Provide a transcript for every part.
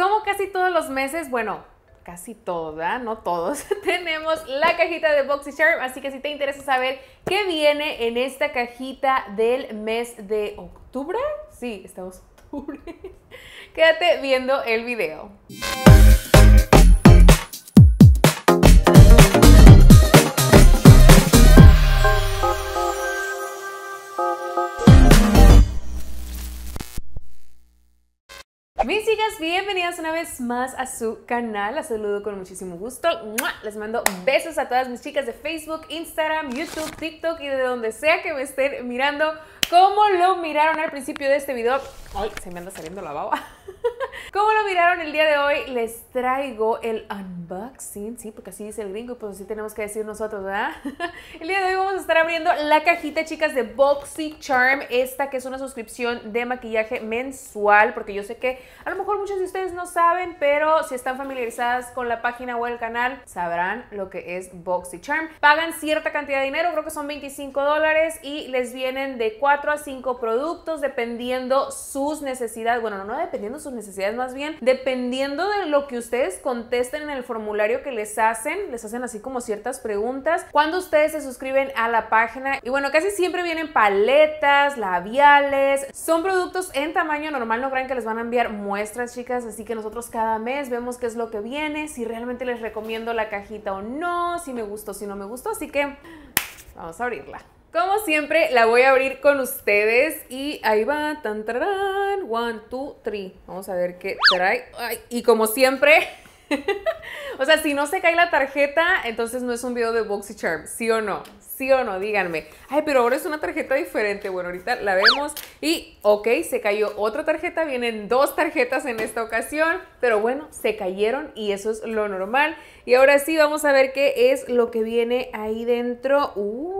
Como casi todos los meses, bueno, casi toda, no todos, tenemos la cajita de Boxy Sharp. Así que si te interesa saber qué viene en esta cajita del mes de octubre, sí, estamos octubre, quédate viendo el video. bienvenidas una vez más a su canal. Las saludo con muchísimo gusto. Les mando besos a todas mis chicas de Facebook, Instagram, YouTube, TikTok y de donde sea que me estén mirando. ¿Cómo lo miraron al principio de este video? Ay, se me anda saliendo la baba. ¿Cómo lo miraron el día de hoy? Les traigo el unboxing, sí, porque así dice el gringo y pues así tenemos que decir nosotros, ¿verdad? El día de hoy vamos a estar abriendo la cajita, chicas, de BoxyCharm esta que es una suscripción de maquillaje mensual, porque yo sé que a lo mejor muchos de ustedes no saben, pero si están familiarizadas con la página o el canal, sabrán lo que es BoxyCharm Pagan cierta cantidad de dinero, creo que son 25 dólares y les vienen de 4 a cinco productos dependiendo sus necesidades, bueno, no dependiendo sus necesidades más bien, dependiendo de lo que ustedes contesten en el formulario que les hacen, les hacen así como ciertas preguntas, cuando ustedes se suscriben a la página y bueno, casi siempre vienen paletas, labiales, son productos en tamaño normal, no crean que les van a enviar muestras chicas, así que nosotros cada mes vemos qué es lo que viene, si realmente les recomiendo la cajita o no, si me gustó, si no me gustó, así que vamos a abrirla. Como siempre, la voy a abrir con ustedes y ahí va, tan, tan. one, two, three. Vamos a ver qué trae. y como siempre, o sea, si no se cae la tarjeta, entonces no es un video de BoxyCharm, ¿sí o no? ¿Sí o no? Díganme. Ay, pero ahora es una tarjeta diferente. Bueno, ahorita la vemos. Y, ok, se cayó otra tarjeta. Vienen dos tarjetas en esta ocasión. Pero bueno, se cayeron y eso es lo normal. Y ahora sí, vamos a ver qué es lo que viene ahí dentro. ¡Uh!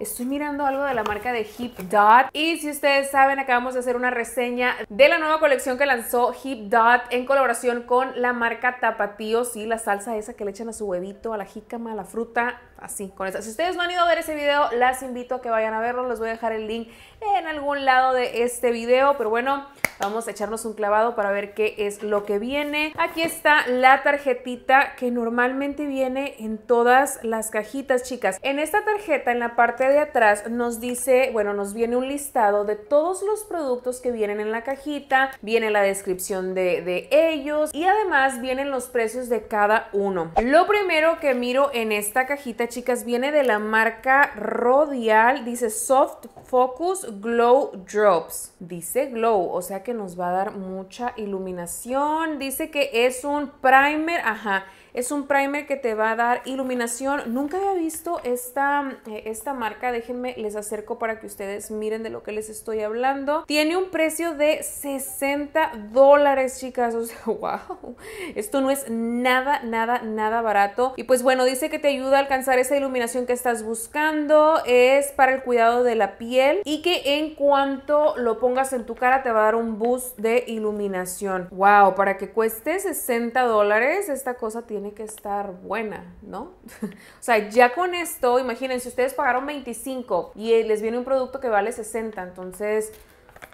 Estoy mirando algo de la marca de Hip Dot. Y si ustedes saben, acabamos de hacer una reseña de la nueva colección que lanzó Hip Dot en colaboración con la marca Tapatíos y la salsa esa que le echan a su huevito, a la jícama, a la fruta, así, con esa. Si ustedes no han ido a ver ese video, las invito a que vayan a verlo. Les voy a dejar el link en algún lado de este video. Pero bueno, vamos a echarnos un clavado para ver qué es lo que viene. Aquí está la tarjetita que normalmente viene en todas las cajitas, chicas. En esta tarjeta, en la parte de atrás nos dice, bueno, nos viene un listado de todos los productos que vienen en la cajita, viene la descripción de, de ellos y además vienen los precios de cada uno. Lo primero que miro en esta cajita, chicas, viene de la marca Rodial, dice Soft Focus Glow Drops. Dice glow, o sea que nos va a dar mucha iluminación. Dice que es un primer, ajá, es un primer que te va a dar iluminación. Nunca había visto esta, eh, esta marca. Déjenme, les acerco para que ustedes miren de lo que les estoy hablando. Tiene un precio de 60 dólares, chicas. O sea, wow. Esto no es nada, nada, nada barato. Y pues bueno, dice que te ayuda a alcanzar esa iluminación que estás buscando. Es para el cuidado de la piel y que en cuanto lo pongas en tu cara te va a dar un boost de iluminación. Wow, para que cueste 60 dólares, esta cosa tiene tiene que estar buena, ¿no? o sea, ya con esto, imagínense, ustedes pagaron 25 y les viene un producto que vale 60, entonces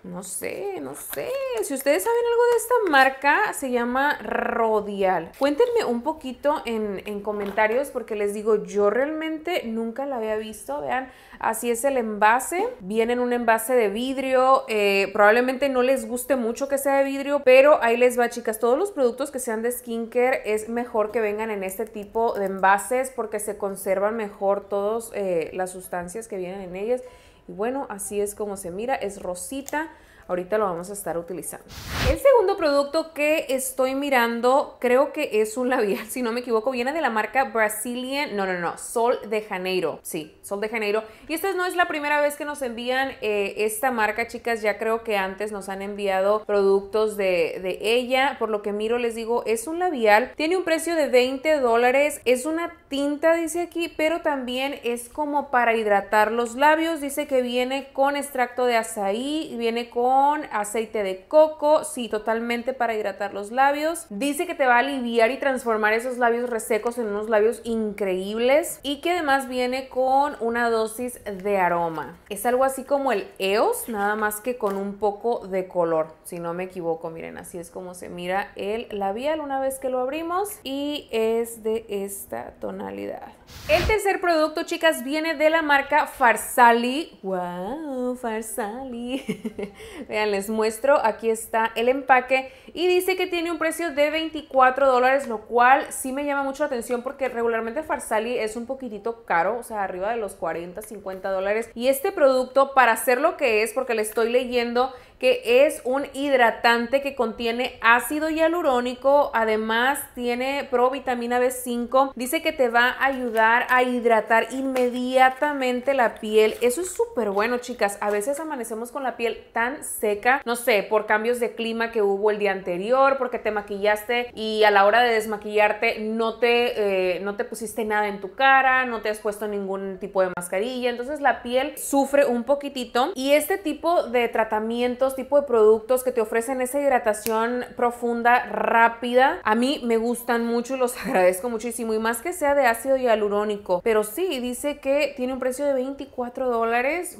no sé, no sé. Si ustedes saben algo de esta marca, se llama Rodial. Cuéntenme un poquito en, comentarios porque les digo, yo realmente nunca la había visto. Vean, así es el envase. Viene en un envase de vidrio. Eh, probablemente no les guste mucho que sea de vidrio, pero ahí les va, chicas. Todos los productos que sean de skincare es mejor que vengan en este tipo de envases porque se conservan mejor todas eh, las sustancias que vienen en ellas. Y bueno, así es como se mira, es rosita ahorita lo vamos a estar utilizando. El segundo producto que estoy mirando creo que es un labial, si no me equivoco, viene de la marca Brazilian, no, no, no, Sol de Janeiro, sí, Sol de Janeiro. Y esta no es la primera vez que nos envían eh, esta marca, chicas, ya creo que antes nos han enviado productos de, de ella, por lo que miro les digo, es un labial, tiene un precio de 20 dólares, es una tinta, dice aquí, pero también es como para hidratar los labios, dice que viene con extracto de azaí, viene con aceite de coco, sí, totalmente para hidratar los labios. Dice que te va a aliviar y transformar esos labios resecos en unos labios increíbles y que además viene con una dosis de aroma. Es algo así como el EOS, nada más que con un poco de color, si no me equivoco, miren, así es como se mira el labial una vez que lo abrimos y es de esta tonalidad. El tercer producto, chicas, viene de la marca Farsali. ¡Wow! Farsali. Vean, les muestro, aquí está el empaque y dice que tiene un precio de 24 dólares, lo cual sí me llama mucho la atención porque regularmente Farsali es un poquitito caro, o sea, arriba de los 40, 50 dólares. Y este producto, para hacer lo que es, porque le estoy leyendo, que es un hidratante que contiene ácido hialurónico, además tiene provitamina B5, dice que te va a ayudar a hidratar inmediatamente la piel. Eso es súper bueno, chicas. A veces amanecemos con la piel tan seca, no sé, por cambios de clima que hubo el día anterior, porque te maquillaste y a la hora de desmaquillarte no te, eh, no te pusiste nada en tu cara, no te has puesto ningún tipo de mascarilla, entonces la piel sufre un poquitito y este tipo de tratamiento tipo de productos que te ofrecen esa hidratación profunda, rápida. A mí me gustan mucho y los agradezco muchísimo. Y más que sea de ácido hialurónico. Pero sí, dice que tiene un precio de 24 dólares.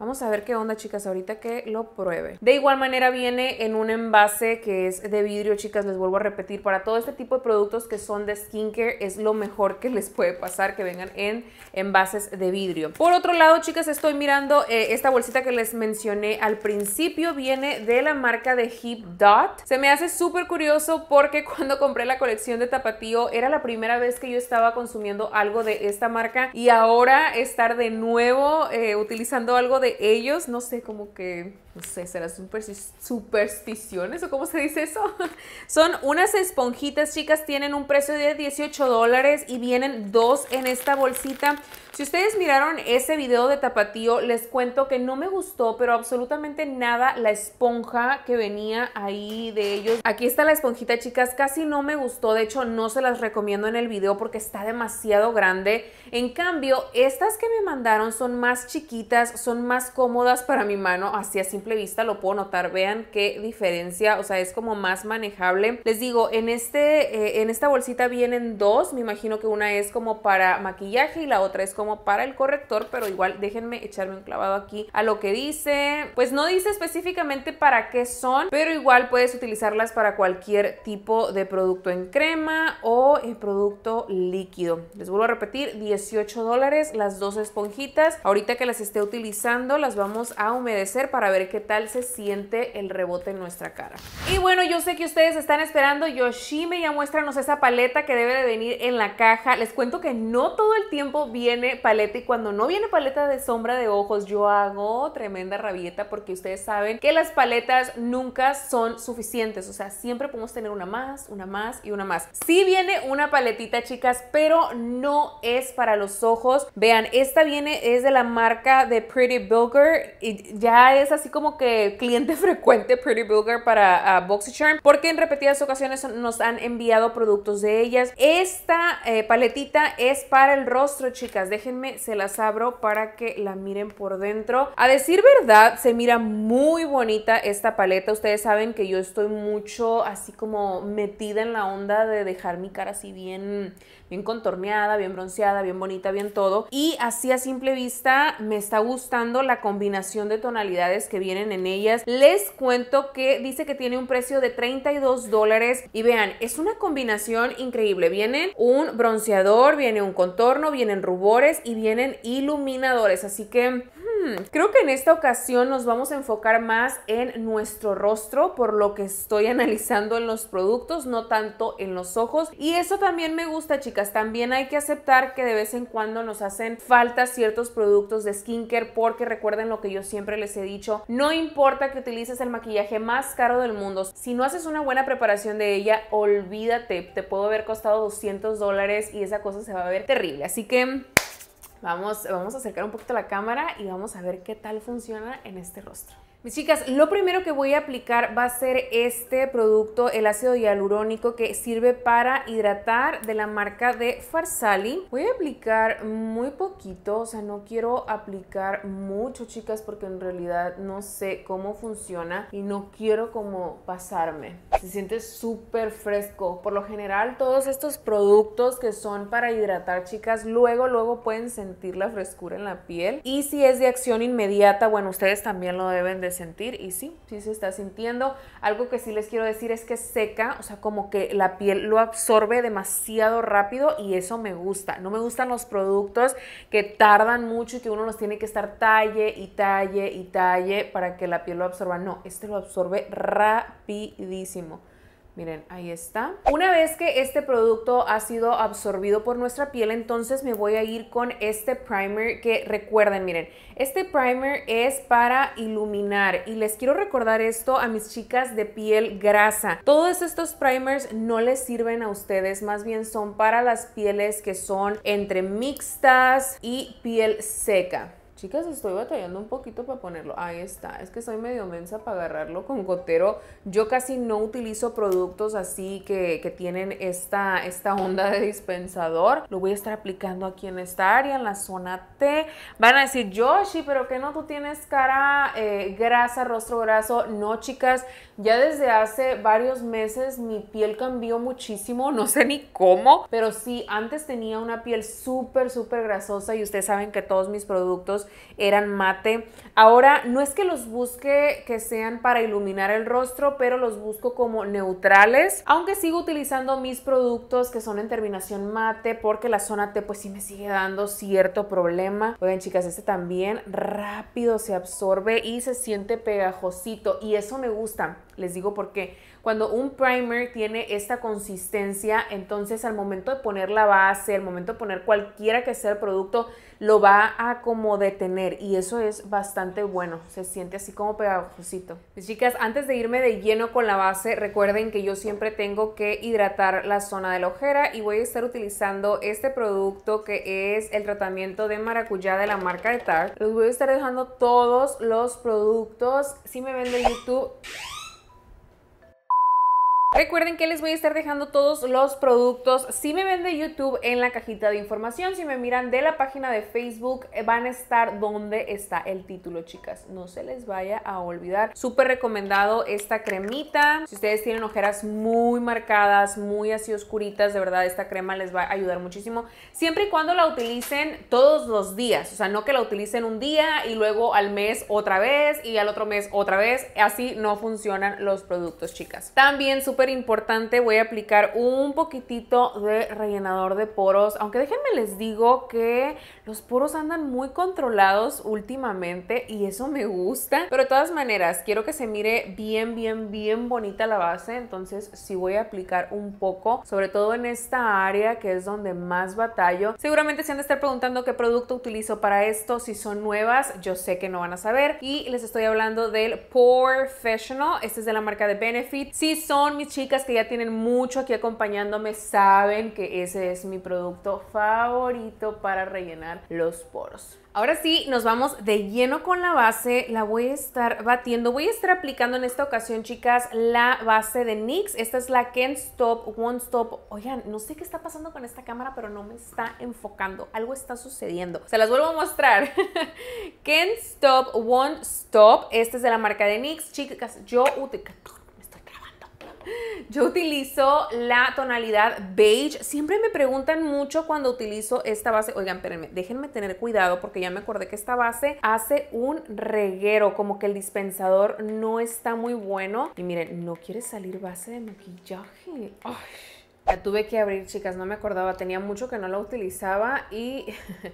Vamos a ver qué onda, chicas, ahorita que lo pruebe. De igual manera viene en un envase que es de vidrio, chicas, les vuelvo a repetir, para todo este tipo de productos que son de skincare es lo mejor que les puede pasar que vengan en envases de vidrio. Por otro lado, chicas, estoy mirando eh, esta bolsita que les mencioné al principio, viene de la marca de Hip Dot. Se me hace súper curioso porque cuando compré la colección de Tapatío era la primera vez que yo estaba consumiendo algo de esta marca y ahora estar de nuevo eh, utilizando algo de ellos, no sé, como que no sé, serán supersticiones o cómo se dice eso. Son unas esponjitas, chicas, tienen un precio de 18 dólares y vienen dos en esta bolsita. Si ustedes miraron ese video de Tapatío, les cuento que no me gustó, pero absolutamente nada la esponja que venía ahí de ellos. Aquí está la esponjita, chicas, casi no me gustó. De hecho, no se las recomiendo en el video porque está demasiado grande. En cambio, estas que me mandaron son más chiquitas, son más cómodas para mi mano, así así simple vista lo puedo notar. Vean qué diferencia, o sea, es como más manejable. Les digo, en, este, eh, en esta bolsita vienen dos, me imagino que una es como para maquillaje y la otra es como para el corrector, pero igual déjenme echarme un clavado aquí a lo que dice. Pues no dice específicamente para qué son, pero igual puedes utilizarlas para cualquier tipo de producto en crema o en producto líquido. Les vuelvo a repetir, 18 dólares las dos esponjitas. Ahorita que las esté utilizando, las vamos a humedecer para ver qué tal se siente el rebote en nuestra cara. Y bueno, yo sé que ustedes están esperando Yoshime, ya muéstranos esa paleta que debe de venir en la caja. Les cuento que no todo el tiempo viene paleta y cuando no viene paleta de sombra de ojos, yo hago tremenda rabieta porque ustedes saben que las paletas nunca son suficientes, o sea, siempre podemos tener una más, una más y una más. Sí viene una paletita, chicas, pero no es para los ojos. Vean, esta viene, es de la marca de Pretty Bulger y ya es así como como que cliente frecuente Pretty Bulger para ah, BoxyCharm porque en repetidas ocasiones nos han enviado productos de ellas. Esta eh, paletita es para el rostro, chicas. Déjenme, se las abro para que la miren por dentro. A decir verdad, se mira muy bonita esta paleta. Ustedes saben que yo estoy mucho así como metida en la onda de dejar mi cara así bien, bien contorneada, bien bronceada, bien bonita, bien todo. Y así a simple vista me está gustando la combinación de tonalidades que viene vienen en ellas. Les cuento que dice que tiene un precio de 32 dólares y vean, es una combinación increíble. Vienen un bronceador, viene un contorno, vienen rubores y vienen iluminadores. Así que Mm, creo que en esta ocasión nos vamos a enfocar más en nuestro rostro, por lo que estoy analizando en los productos, no tanto en los ojos. Y eso también me gusta, chicas. También hay que aceptar que de vez en cuando nos hacen falta ciertos productos de skincare, porque recuerden lo que yo siempre les he dicho: no importa que utilices el maquillaje más caro del mundo, si no haces una buena preparación de ella, olvídate. Te puedo haber costado 200 dólares y esa cosa se va a ver terrible. Así que. Vamos, vamos a acercar un poquito la cámara y vamos a ver qué tal funciona en este rostro. Mis chicas, lo primero que voy a aplicar va a ser este producto, el ácido hialurónico que sirve para hidratar de la marca de Farsali. Voy a aplicar muy poquito, o sea, no quiero aplicar mucho, chicas, porque en realidad no sé cómo funciona y no quiero como pasarme se siente súper fresco. Por lo general, todos estos productos que son para hidratar, chicas, luego, luego pueden sentir la frescura en la piel. Y si es de acción inmediata, bueno, ustedes también lo deben de sentir. Y sí, sí se está sintiendo. Algo que sí les quiero decir es que seca, o sea, como que la piel lo absorbe demasiado rápido y eso me gusta. No me gustan los productos que tardan mucho y que uno los tiene que estar talle y talle y talle para que la piel lo absorba. No, este lo absorbe rapidísimo. Miren, ahí está. Una vez que este producto ha sido absorbido por nuestra piel, entonces me voy a ir con este primer que recuerden, miren, este primer es para iluminar y les quiero recordar esto a mis chicas de piel grasa. Todos estos primers no les sirven a ustedes, más bien son para las pieles que son entre mixtas y piel seca. Chicas, estoy batallando un poquito para ponerlo. Ahí está. Es que soy medio mensa para agarrarlo con gotero. Yo casi no utilizo productos así que, tienen esta, esta onda de dispensador. Lo voy a estar aplicando aquí en esta área, en la zona T. Van a decir, Yoshi, pero que no, tú tienes cara eh, grasa, rostro graso. No, chicas, ya desde hace varios meses mi piel cambió muchísimo, no sé ni cómo, pero sí, antes tenía una piel súper, súper grasosa y ustedes saben que todos mis productos eran mate. Ahora, no es que los busque que sean para iluminar el rostro, pero los busco como neutrales, aunque sigo utilizando mis productos que son en terminación mate porque la zona T pues sí me sigue dando cierto problema. Oigan chicas, este también rápido se absorbe y se siente pegajosito y eso me gusta. Les digo porque cuando un primer tiene esta consistencia, entonces al momento de poner la base, al momento de poner cualquiera que sea el producto, lo va a como detener y eso es bastante bueno. Se siente así como pegajosito. chicas, antes de irme de lleno con la base, recuerden que yo siempre tengo que hidratar la zona de la ojera y voy a estar utilizando este producto que es el tratamiento de maracuyá de la marca de Tarte. Les voy a estar dejando todos los productos. Si me ven de YouTube Recuerden que les voy a estar dejando todos los productos, si me ven de YouTube, en la cajita de información, si me miran de la página de Facebook, eh, van a estar donde está el título, chicas. No se les vaya a olvidar. Súper recomendado esta cremita. Si ustedes tienen ojeras muy marcadas, muy así oscuritas, de verdad esta crema les va a ayudar muchísimo. Siempre y cuando la utilicen todos los días, o sea, no que la utilicen un día y luego al mes otra vez y al otro mes otra vez. Así no funcionan los productos, chicas. También súper importante, voy a aplicar un poquitito de rellenador de poros, aunque déjenme les digo que los poros andan muy controlados últimamente y eso me gusta, pero de todas maneras quiero que se mire bien, bien, bien bonita la base, entonces si voy a aplicar un poco, sobre todo en esta área que es donde más batallo. Seguramente se han de estar preguntando qué producto utilizo para esto, si son nuevas, yo sé que no van a saber y les estoy hablando del Professional, este es de la marca de Benefit. Si son mis chicas que ya tienen mucho aquí acompañándome saben que ese es mi producto favorito para rellenar los poros. Ahora sí, nos vamos de lleno con la base. La voy a estar batiendo. Voy a estar aplicando en esta ocasión, chicas, la base de NYX. Esta es la Can't Stop, One Stop. Oigan, no sé qué está pasando con esta cámara, pero no me está enfocando. Algo está sucediendo. Se las vuelvo a mostrar. Can't Stop, One Stop. Esta es de la marca de NYX. Chicas, yo... Yo utilizo la tonalidad beige. Siempre me preguntan mucho cuando utilizo esta base. Oigan, espérenme, déjenme tener cuidado porque ya me acordé que esta base hace un reguero, como que el dispensador no está muy bueno. Y miren, no quiere salir base de maquillaje. Ay. La tuve que abrir, chicas, no me acordaba. Tenía mucho que no la utilizaba y...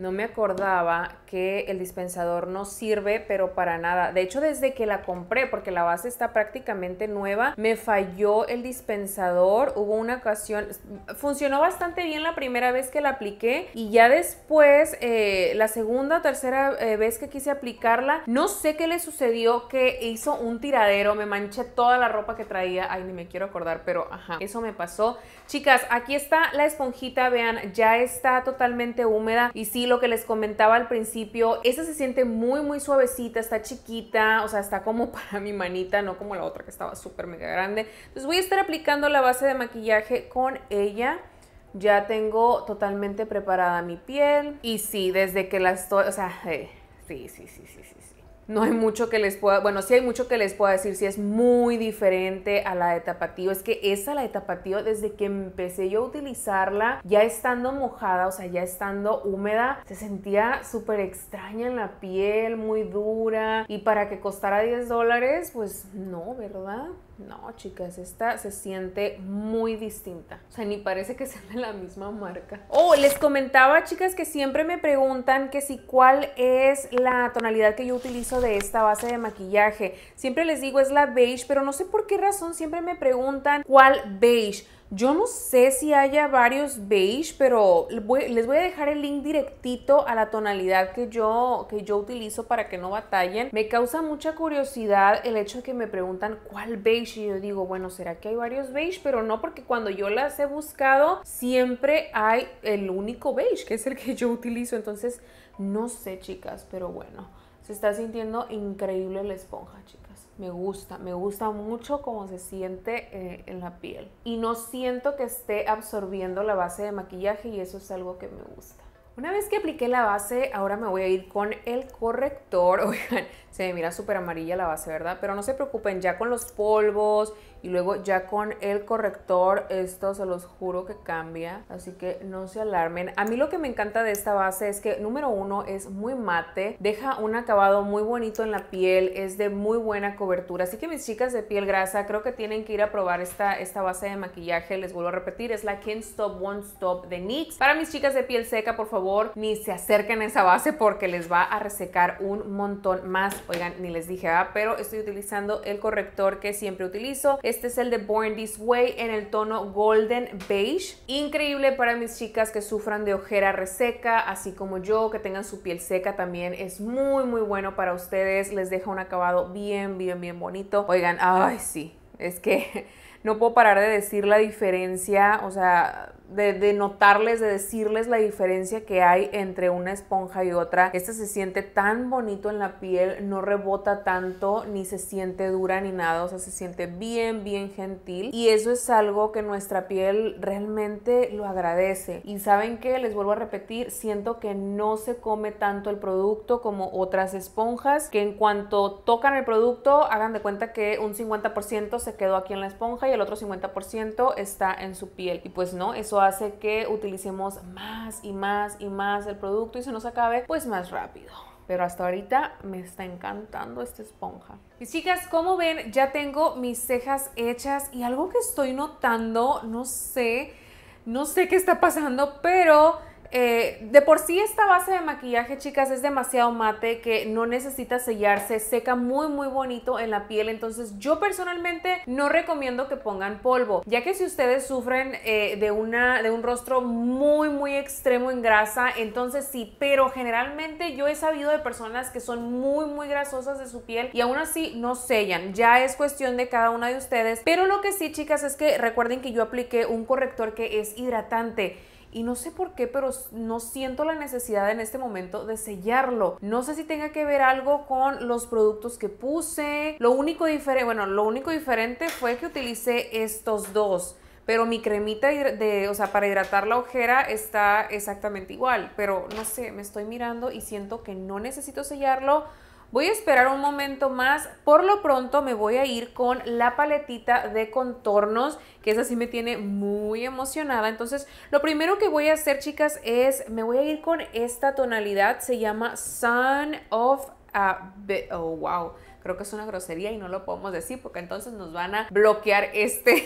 No me acordaba que el dispensador no sirve, pero para nada. De hecho, desde que la compré, porque la base está prácticamente nueva, me falló el dispensador. Hubo una ocasión, funcionó bastante bien la primera vez que la apliqué y ya después, eh, la segunda o tercera eh, vez que quise aplicarla, no sé qué le sucedió que hizo un tiradero, me manché toda la ropa que traía. Ay, ni me quiero acordar, pero ajá, eso me pasó. Chicas, aquí está la esponjita, vean, ya está totalmente húmeda y sí, lo que les comentaba al principio, esta se siente muy, muy suavecita, está chiquita, o sea, está como para mi manita, no como la otra que estaba súper mega grande. Entonces voy a estar aplicando la base de maquillaje con ella. Ya tengo totalmente preparada mi piel. Y sí, desde que la estoy, o sea, sí, sí, sí, sí, sí no hay mucho que les pueda, bueno, sí hay mucho que les pueda decir, si es muy diferente a la de tapatío. Es que esa, la de tapatío, desde que empecé yo a utilizarla, ya estando mojada, o sea, ya estando húmeda, se sentía súper extraña en la piel, muy dura. Y para que costara 10 dólares, pues no, ¿verdad? No, chicas, esta se siente muy distinta. O sea, ni parece que sea de la misma marca. Oh, les comentaba, chicas, que siempre me preguntan que si cuál es la tonalidad que yo utilizo de esta base de maquillaje. Siempre les digo es la beige, pero no sé por qué razón siempre me preguntan cuál beige. Yo no sé si haya varios beige, pero les voy a dejar el link directito a la tonalidad que yo, que yo utilizo para que no batallen. Me causa mucha curiosidad el hecho de que me preguntan cuál beige y yo digo, bueno, ¿será que hay varios beige? Pero no, porque cuando yo las he buscado siempre hay el único beige, que es el que yo utilizo. Entonces, no sé, chicas, pero bueno, se está sintiendo increíble la esponja, chicas me gusta, me gusta mucho cómo se siente eh, en la piel. Y no siento que esté absorbiendo la base de maquillaje y eso es algo que me gusta. Una vez que apliqué la base, ahora me voy a ir con el corrector. Oigan, se me mira súper amarilla la base, ¿verdad? Pero no se preocupen, ya con los polvos y luego ya con el corrector esto se los juro que cambia, así que no se alarmen. A mí lo que me encanta de esta base es que número uno es muy mate, deja un acabado muy bonito en la piel, es de muy buena cobertura, así que mis chicas de piel grasa creo que tienen que ir a probar esta, esta base de maquillaje, les vuelvo a repetir, es la Can't Stop One Stop de NYX. Para mis chicas de piel seca, por favor, ni se acerquen a esa base porque les va a resecar un montón más. Oigan, ni les dije, ah, pero estoy utilizando el corrector que siempre utilizo. Este es el de Born This Way en el tono Golden Beige. Increíble para mis chicas que sufran de ojera reseca, así como yo, que tengan su piel seca también. Es muy, muy bueno para ustedes. Les deja un acabado bien, bien, bien bonito. Oigan, ay, sí, es que no puedo parar de decir la diferencia, o sea, de, notarles, de decirles la diferencia que hay entre una esponja y otra. Esta se siente tan bonito en la piel, no rebota tanto, ni se siente dura ni nada, o sea, se siente bien, bien gentil. Y eso es algo que nuestra piel realmente lo agradece. Y saben que, les vuelvo a repetir, siento que no se come tanto el producto como otras esponjas, que en cuanto tocan el producto, hagan de cuenta que un 50% se quedó aquí en la esponja y el otro 50% está en su piel. Y pues no, eso hace que utilicemos más y más y más el producto y se nos acabe pues más rápido pero hasta ahorita me está encantando esta esponja. Y chicas, como ven, ya tengo mis cejas hechas y algo que estoy notando, no sé, no sé qué está pasando, pero eh, de por sí esta base de maquillaje, chicas, es demasiado mate que no necesita sellarse, seca muy muy bonito en la piel, entonces yo personalmente no recomiendo que pongan polvo, ya que si ustedes sufren eh, de, una, de un rostro muy muy extremo en grasa, entonces sí, pero generalmente yo he sabido de personas que son muy muy grasosas de su piel y aún así no sellan, ya es cuestión de cada una de ustedes, pero lo que sí, chicas, es que recuerden que yo apliqué un corrector que es hidratante y no sé por qué, pero no siento la necesidad en este momento de sellarlo. No sé si tenga que ver algo con los productos que puse. Lo único diferente, bueno, lo único diferente fue que utilicé estos dos pero mi cremita de, o sea, para hidratar la ojera está exactamente igual, pero no sé, me estoy mirando y siento que no necesito sellarlo Voy a esperar un momento más. Por lo pronto me voy a ir con la paletita de contornos, que esa sí me tiene muy emocionada. Entonces, lo primero que voy a hacer, chicas, es me voy a ir con esta tonalidad. Se llama Sun of... a oh, wow creo que es una grosería y no lo podemos decir porque entonces nos van a bloquear este,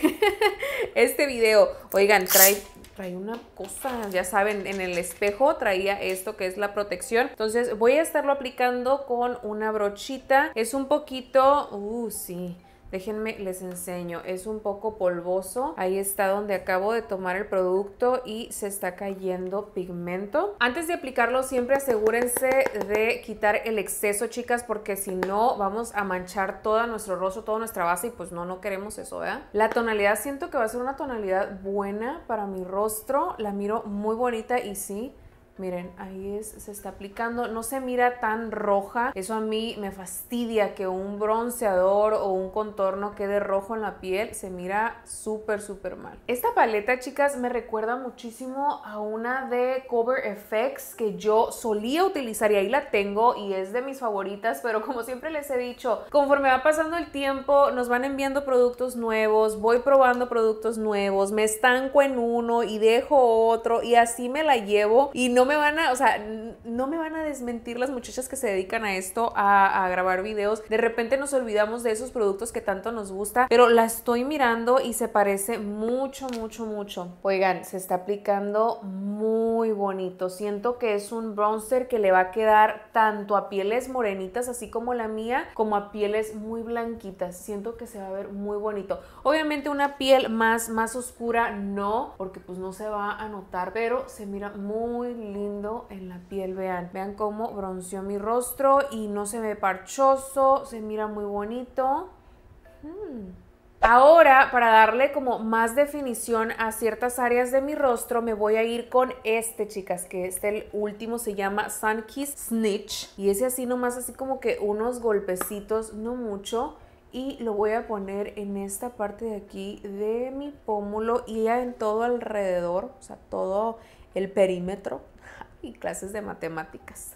este video. Oigan, trae, trae una cosa, ya saben, en el espejo traía esto que es la protección. Entonces voy a estarlo aplicando con una brochita. Es un poquito, uh, sí, Déjenme, les enseño. Es un poco polvoso. Ahí está donde acabo de tomar el producto y se está cayendo pigmento. Antes de aplicarlo siempre asegúrense de quitar el exceso, chicas, porque si no vamos a manchar todo nuestro rostro, toda nuestra base y pues no, no queremos eso, ¿verdad? La tonalidad siento que va a ser una tonalidad buena para mi rostro. La miro muy bonita y sí, Miren, ahí es, se está aplicando, no se mira tan roja. Eso a mí me fastidia que un bronceador o un contorno quede rojo en la piel, se mira súper, súper mal. Esta paleta, chicas, me recuerda muchísimo a una de Cover Effects que yo solía utilizar y ahí la tengo y es de mis favoritas, pero como siempre les he dicho, conforme va pasando el tiempo, nos van enviando productos nuevos, voy probando productos nuevos, me estanco en uno y dejo otro y así me la llevo y no me van a, o sea, no me van a desmentir las muchachas que se dedican a esto, a, grabar videos. De repente nos olvidamos de esos productos que tanto nos gusta, pero la estoy mirando y se parece mucho, mucho, mucho. Oigan, se está aplicando muy bonito. Siento que es un bronzer que le va a quedar tanto a pieles morenitas, así como la mía, como a pieles muy blanquitas. Siento que se va a ver muy bonito. Obviamente una piel más, más oscura no, porque pues no se va a notar, pero se mira muy lindo en la piel, vean. Vean cómo bronceó mi rostro y no se ve parchoso, se mira muy bonito. Hmm. Ahora, para darle como más definición a ciertas áreas de mi rostro, me voy a ir con este, chicas, que es este, el último, se llama Sun Snitch. Y ese así nomás, así como que unos golpecitos, no mucho. Y lo voy a poner en esta parte de aquí de mi pómulo y ya en todo alrededor, o sea, todo el perímetro clases de matemáticas.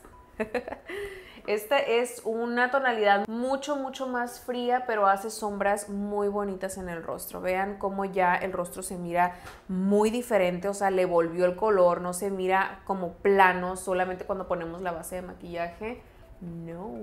Esta es una tonalidad mucho, mucho más fría, pero hace sombras muy bonitas en el rostro. Vean cómo ya el rostro se mira muy diferente, o sea, le volvió el color, no se mira como plano solamente cuando ponemos la base de maquillaje. No.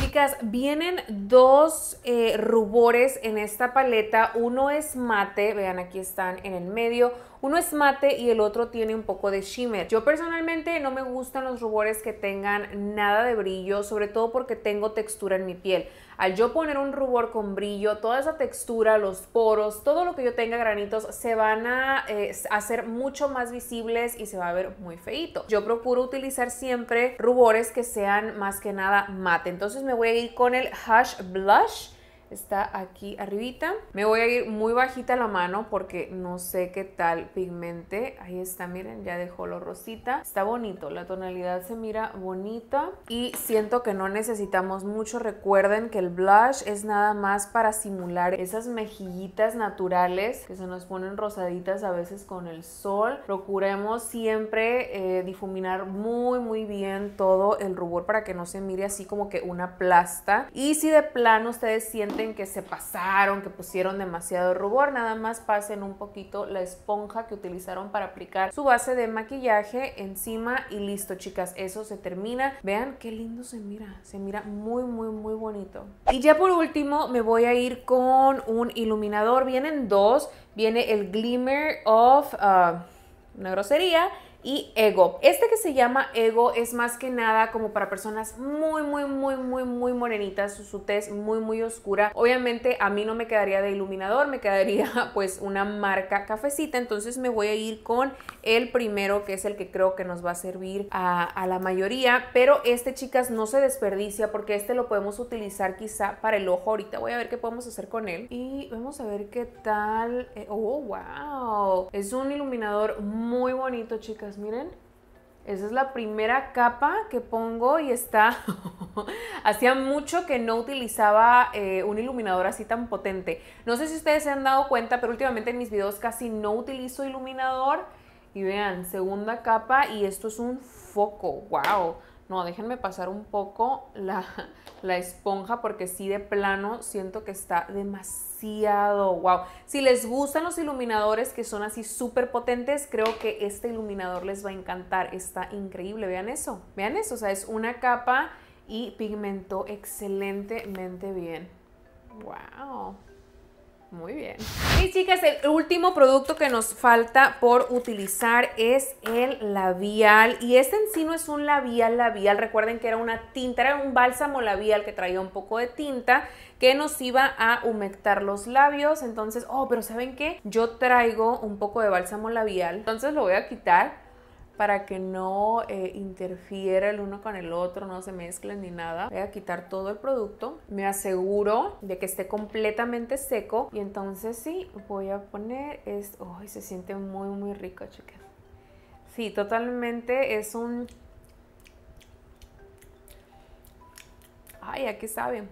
Chicas, vienen dos eh, rubores en esta paleta. Uno es mate, vean aquí están en el medio. Uno es mate y el otro tiene un poco de shimmer. Yo personalmente no me gustan los rubores que tengan nada de brillo, sobre todo porque tengo textura en mi piel. Al yo poner un rubor con brillo, toda esa textura, los poros, todo lo que yo tenga granitos se van a hacer eh, mucho más visibles y se va a ver muy feito. Yo procuro utilizar siempre rubores que sean más que nada mate. Entonces me voy a ir con el Hush Blush está aquí arribita. Me voy a ir muy bajita la mano porque no sé qué tal pigmente. Ahí está, miren, ya dejó lo rosita. Está bonito, la tonalidad se mira bonita y siento que no necesitamos mucho. Recuerden que el blush es nada más para simular esas mejillitas naturales que se nos ponen rosaditas a veces con el sol. Procuremos siempre eh, difuminar muy muy bien todo el rubor para que no se mire así como que una plasta. Y si de plano ustedes sienten que se pasaron, que pusieron demasiado rubor, nada más pasen un poquito la esponja que utilizaron para aplicar su base de maquillaje encima y listo chicas, eso se termina. Vean qué lindo se mira, se mira muy muy muy bonito. Y ya por último me voy a ir con un iluminador, vienen dos, viene el Glimmer of... Ah, una grosería y ego. Este que se llama ego es más que nada como para personas muy, muy, muy, muy, muy morenitas, su tez muy, muy oscura. Obviamente a mí no me quedaría de iluminador, me quedaría pues una marca cafecita, entonces me voy a ir con el primero que es el que creo que nos va a servir a, a la mayoría, pero este chicas no se desperdicia porque este lo podemos utilizar quizá para el ojo. Ahorita voy a ver qué podemos hacer con él y vamos a ver qué tal. Eh, oh, wow. Es un iluminador muy bonito, chicas miren, esa es la primera capa que pongo y está... Hacía mucho que no utilizaba eh, un iluminador así tan potente. No sé si ustedes se han dado cuenta, pero últimamente en mis videos casi no utilizo iluminador. Y vean, segunda capa y esto es un foco, wow no, déjenme pasar un poco la, esponja porque sí de plano siento que está demasiado wow. Si les gustan los iluminadores que son así súper potentes, creo que este iluminador les va a encantar. Está increíble, vean eso, vean eso, o sea, es una capa y pigmentó excelentemente bien. ¡Wow! Muy bien. Y chicas, el último producto que nos falta por utilizar es el labial. Y este en sí no es un labial labial. Recuerden que era una tinta, era un bálsamo labial que traía un poco de tinta que nos iba a humectar los labios. Entonces, oh, pero ¿saben qué? Yo traigo un poco de bálsamo labial. Entonces lo voy a quitar para que no eh, interfiera el uno con el otro, no se mezclen ni nada. Voy a quitar todo el producto, me aseguro de que esté completamente seco y entonces sí, voy a poner esto. Ay, se siente muy, muy rico, chicas. Sí, totalmente es un... Ay, ¿a qué sabe?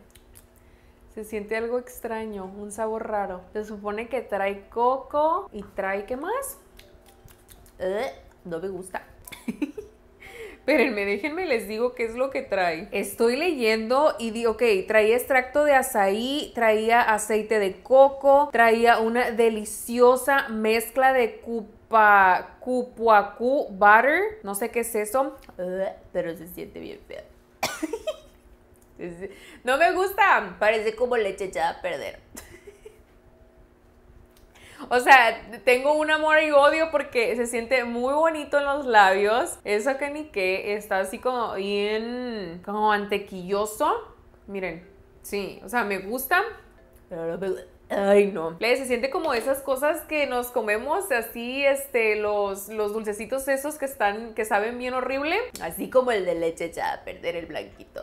Se siente algo extraño, un sabor raro. Se supone que trae coco y trae, ¿qué más? ¡Eh! no me gusta. Espérenme, déjenme les digo qué es lo que trae. Estoy leyendo y digo, ok, traía extracto de azaí, traía aceite de coco, traía una deliciosa mezcla de cupa, cupuacú butter. No sé qué es eso, pero se siente bien feo. No me gusta, parece como leche echada a perder. O sea, tengo un amor y odio porque se siente muy bonito en los labios. Eso que ni que está así como bien, como mantequilloso. Miren, sí, o sea, me gusta. Ay, no. se siente como esas cosas que nos comemos, así, este, los, los dulcecitos esos que están, que saben bien horrible. Así como el de leche ya, perder el blanquito.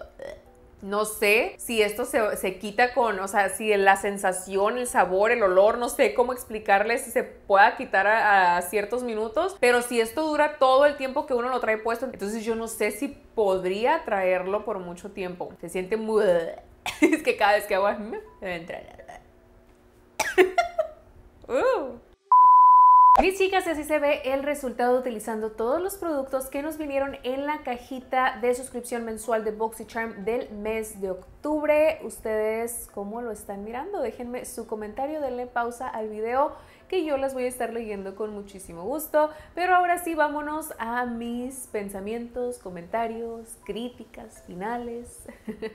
No sé si esto se, quita con, o sea, si la sensación, el sabor, el olor, no sé cómo explicarles si se pueda quitar a, ciertos minutos, pero si esto dura todo el tiempo que uno lo trae puesto, entonces yo no sé si podría traerlo por mucho tiempo. Se siente muy... es que cada vez que hago... Me entra... Uh. Mis chicas, así se ve el resultado utilizando todos los productos que nos vinieron en la cajita de suscripción mensual de BoxyCharm del mes de octubre. ¿Ustedes cómo lo están mirando? Déjenme su comentario, denle pausa al video que yo las voy a estar leyendo con muchísimo gusto. Pero ahora sí, vámonos a mis pensamientos, comentarios, críticas, finales.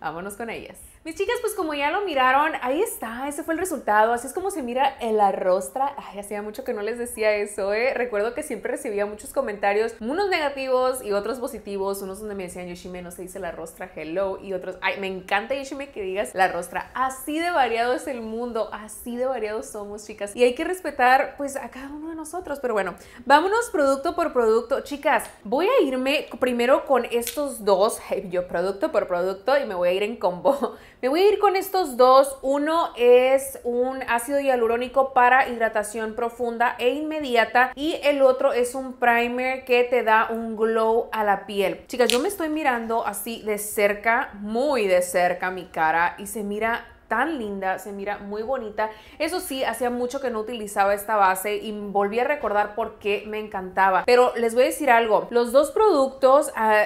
vámonos con ellas. Mis chicas, pues como ya lo miraron, ahí está, ese fue el resultado. Así es como se mira el arrostra. Ay, hacía mucho que no les decía eso, ¿eh? Recuerdo que siempre recibía muchos comentarios, unos negativos y otros positivos. Unos donde me decían, Yoshime, no se dice la rostra, hello. Y otros, ay, me encanta, Yoshime, que digas la rostra. Así de variado es el mundo, así de variados somos, chicas. Y hay que respetar, pues, a cada uno de nosotros. Pero bueno, vámonos producto por producto. Chicas, voy a irme primero con estos dos, yo producto por producto, y me voy a ir en combo me voy a ir con estos dos. Uno es un ácido hialurónico para hidratación profunda e inmediata y el otro es un primer que te da un glow a la piel. Chicas, yo me estoy mirando así de cerca, muy de cerca mi cara y se mira tan linda, se mira muy bonita. Eso sí, hacía mucho que no utilizaba esta base y volví a recordar por qué me encantaba. Pero les voy a decir algo, los dos productos, ah,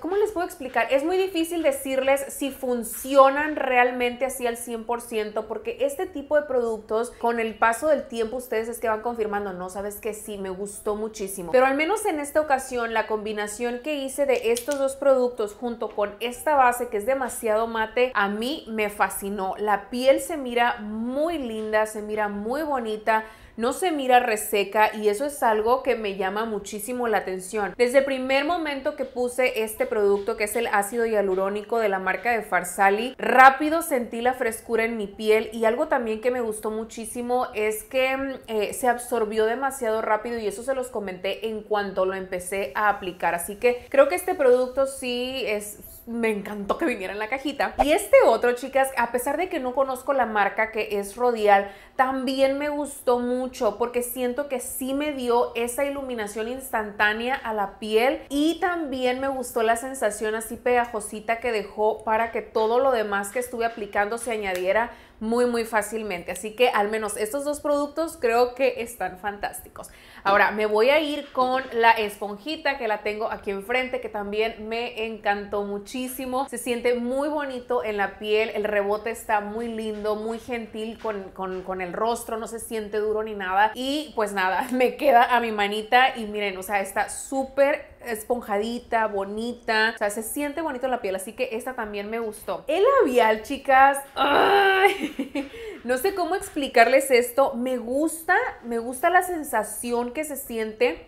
¿cómo les puedo explicar? Es muy difícil decirles si funcionan realmente así al 100% porque este tipo de productos con el paso del tiempo ustedes es que van confirmando, no, sabes que sí, me gustó muchísimo. Pero al menos en esta ocasión la combinación que hice de estos dos productos junto con esta base que es demasiado mate, a mí me fascinó la piel se mira muy linda, se mira muy bonita, no se mira reseca y eso es algo que me llama muchísimo la atención. Desde el primer momento que puse este producto, que es el ácido hialurónico de la marca de Farsali, rápido sentí la frescura en mi piel y algo también que me gustó muchísimo es que mm, eh, se absorbió demasiado rápido y eso se los comenté en cuanto lo empecé a aplicar. Así que creo que este producto sí es me encantó que viniera en la cajita. Y este otro, chicas, a pesar de que no conozco la marca que es Rodial, también me gustó mucho porque siento que sí me dio esa iluminación instantánea a la piel y también me gustó la sensación así pegajosita que dejó para que todo lo demás que estuve aplicando se añadiera muy, muy fácilmente. Así que al menos estos dos productos creo que están fantásticos. Ahora me voy a ir con la esponjita que la tengo aquí enfrente, que también me encantó muchísimo. Se siente muy bonito en la piel, el rebote está muy lindo, muy gentil con, con el rostro, no se siente duro ni nada. Y pues nada, me queda a mi manita y miren, o sea, está súper esponjadita, bonita, o sea, se siente bonito en la piel, así que esta también me gustó. El labial, chicas, ¡ay! no sé cómo explicarles esto. Me gusta, me gusta la sensación que se siente.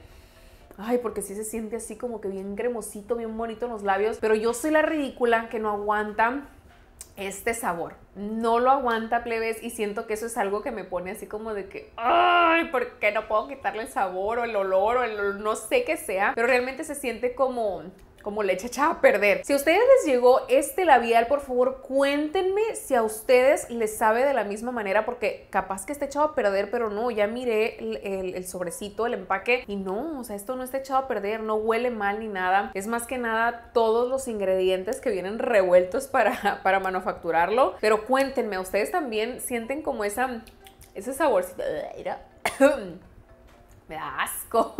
Ay, porque sí se siente así como que bien cremosito, bien bonito en los labios. Pero yo soy la ridícula que no aguanta este sabor. No lo aguanta, plebes, y siento que eso es algo que me pone así como de que, ay, porque no puedo quitarle el sabor o el olor o el, no sé qué sea? Pero realmente se siente como como leche echada a perder. Si a ustedes les llegó este labial, por favor, cuéntenme si a ustedes les sabe de la misma manera, porque capaz que está echado a perder, pero no, ya miré el, el, sobrecito, el empaque, y no, o sea, esto no está echado a perder, no huele mal ni nada. Es más que nada todos los ingredientes que vienen revueltos para, para manufacturarlo. Pero cuéntenme, ¿ustedes también sienten como esa, ese saborcito? me da asco,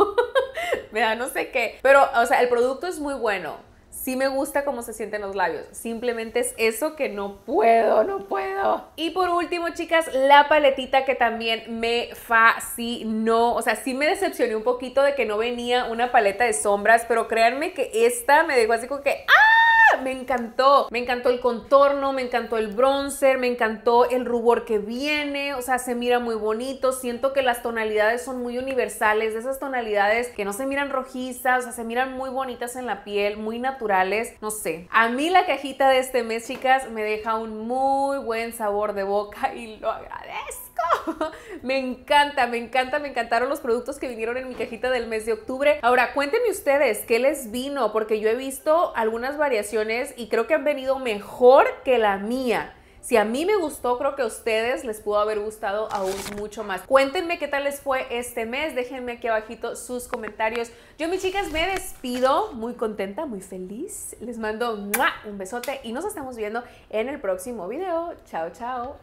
me da no sé qué. Pero, o sea, el producto es muy bueno. Sí me gusta cómo se sienten los labios. Simplemente es eso que no puedo, no puedo. Y por último, chicas, la paletita que también me fascinó. O sea, sí me decepcioné un poquito de que no venía una paleta de sombras, pero créanme que esta me dejó así como que ¡ah! Me encantó. Me encantó el contorno, me encantó el bronzer, me encantó el rubor que viene. O sea, se mira muy bonito. Siento que las tonalidades son muy universales. De esas tonalidades que no se miran rojizas, o sea, se miran muy bonitas en la piel, muy naturales. No sé. A mí la cajita de este mes, chicas, me deja un muy buen sabor de boca y lo agradezco. Me encanta, me encanta, me encantaron los productos que vinieron en mi cajita del mes de octubre. Ahora, cuéntenme ustedes qué les vino, porque yo he visto algunas variaciones y creo que han venido mejor que la mía. Si a mí me gustó, creo que a ustedes les pudo haber gustado aún mucho más. Cuéntenme qué tal les fue este mes. Déjenme aquí abajito sus comentarios. Yo, mis chicas, me despido. Muy contenta, muy feliz. Les mando un besote y nos estamos viendo en el próximo video. Chao, chao.